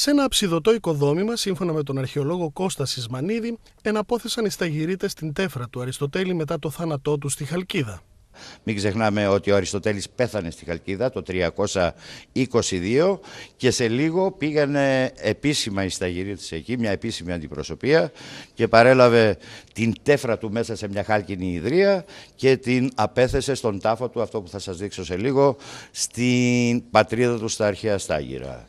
σε ένα αψιδωτό οικοδόμημα, σύμφωνα με τον αρχαιολόγο Κώστα Σισμανίδη, εναπόθεσαν οι σταγυρίτε την τέφρα του Αριστοτέλη μετά το θάνατό του στη Χαλκίδα. Μην ξεχνάμε ότι ο Αριστοτέλης πέθανε στη Χαλκίδα το 322 και σε λίγο πήγανε επίσημα οι σταγυρίτες εκεί, μια επίσημη αντιπροσωπεία και παρέλαβε την τέφρα του μέσα σε μια χάλκινη ιδρία και την απέθεσε στον τάφο του, αυτό που θα σας δείξω σε λίγο, στην πατρίδα του στα αρχαία Στάγυρα.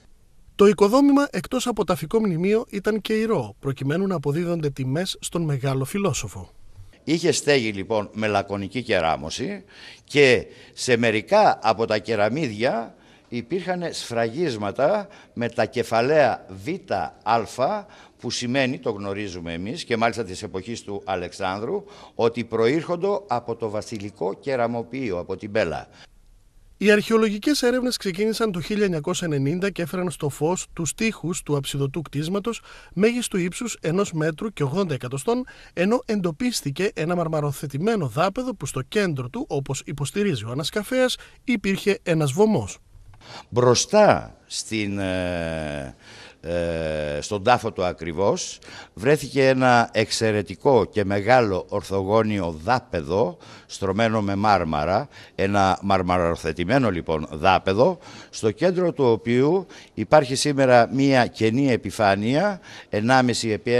Το οικοδόμημα εκτός από ταφικό μνημείο ήταν και ηρό προκειμένου να αποδίδονται τιμές στον μεγάλο φιλόσοφο. Είχε στέγη λοιπόν με λακωνική κεράμωση και σε μερικά από τα κεραμίδια υπήρχαν σφραγίσματα με τα κεφαλαία Β, Α που σημαίνει, το γνωρίζουμε εμείς και μάλιστα της εποχής του Αλεξάνδρου, ότι προήρχονται από το βασιλικό κεραμοποιείο, από την Πέλα. Οι αρχαιολογικές έρευνες ξεκίνησαν το 1990 και έφεραν στο φως τους τείχους του αψιδωτού κτίσματος μέγιστου ύψους 1 μέτρου και 80 εκατοστών, ενώ εντοπίστηκε ένα μαρμαροθετημένο δάπεδο που στο κέντρο του, όπως υποστηρίζει ο ανασκαφέας, υπήρχε ένας βωμός. Μπροστά στην, ε, στον τάφο του ακριβώς βρέθηκε ένα εξαιρετικό και μεγάλο ορθογώνιο δάπεδο στρωμένο με μάρμαρα, ένα μαρμαροθετημένο λοιπόν δάπεδο στο κέντρο του οποίου υπάρχει σήμερα μία κενή επιφάνεια 1,5 επί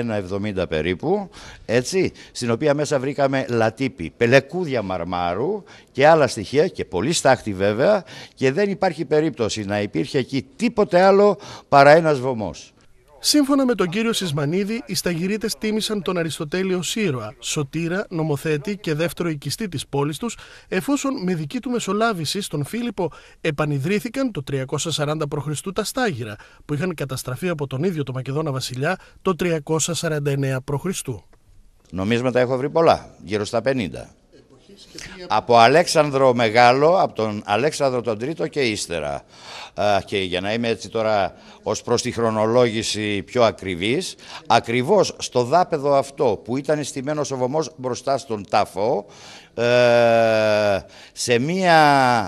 1,70 περίπου έτσι, στην οποία μέσα βρήκαμε λατύπη, πελεκούδια μαρμάρου και άλλα στοιχεία και πολύ στάχτη βέβαια και δεν υπάρχει περίπτωση να υπήρχε εκεί τίποτε άλλο παρά ένας βωμός. Σύμφωνα με τον κύριο Σισμανίδη, οι σταγυρίτε τίμησαν τον Αριστοτέλειο Σύρωα, σωτήρα, νομοθέτη και δεύτερο οικιστή της πόλης τους, εφόσον με δική του μεσολάβηση στον Φίλιππο επανειδρύθηκαν το 340 π.Χ. τα στάγυρα, που είχαν καταστραφεί από τον ίδιο το Μακεδόνα βασιλιά το 349 π.Χ. τα έχω βρει πολλά, γύρω στα 50. Από Αλέξανδρο Μεγάλο, από τον Αλέξανδρο τον Τρίτο και ύστερα. Και για να είμαι έτσι τώρα ως προς τη χρονολόγηση πιο ακριβής, ακριβώς στο δάπεδο αυτό που ήταν στημένος ο βωμός μπροστά στον τάφο, ε, σε, μια,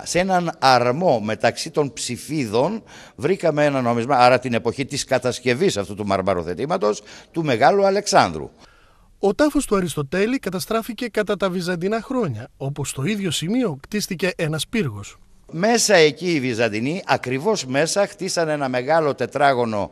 σε έναν αρμό μεταξύ των ψηφίδων βρήκαμε ένα νομισμά, άρα την εποχή της κατασκευής αυτού του μαρμαροθετήματος, του Μεγάλου Αλεξάνδρου. Ο τάφος του Αριστοτέλη καταστράφηκε κατά τα βυζαντινά χρόνια, όπου στο ίδιο σημείο κτίστηκε ένας πύργος. Μέσα εκεί οι Βυζαντινοί, ακριβώς μέσα, χτίσαν ένα μεγάλο τετράγωνο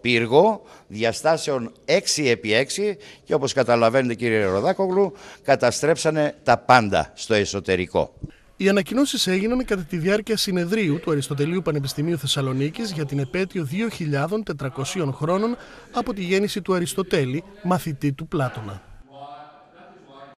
πύργο διαστάσεων 6 επί 6 και όπως καταλαβαίνετε κύριε Ροδάκογλου καταστρέψανε τα πάντα στο εσωτερικό. Οι ανακοινώσεις έγιναν κατά τη διάρκεια συνεδρίου του Αριστοτελείου Πανεπιστημίου Θεσσαλονίκης για την επέτειο 2.400 χρόνων από τη γέννηση του Αριστοτέλη, μαθητή του Πλάτωνα.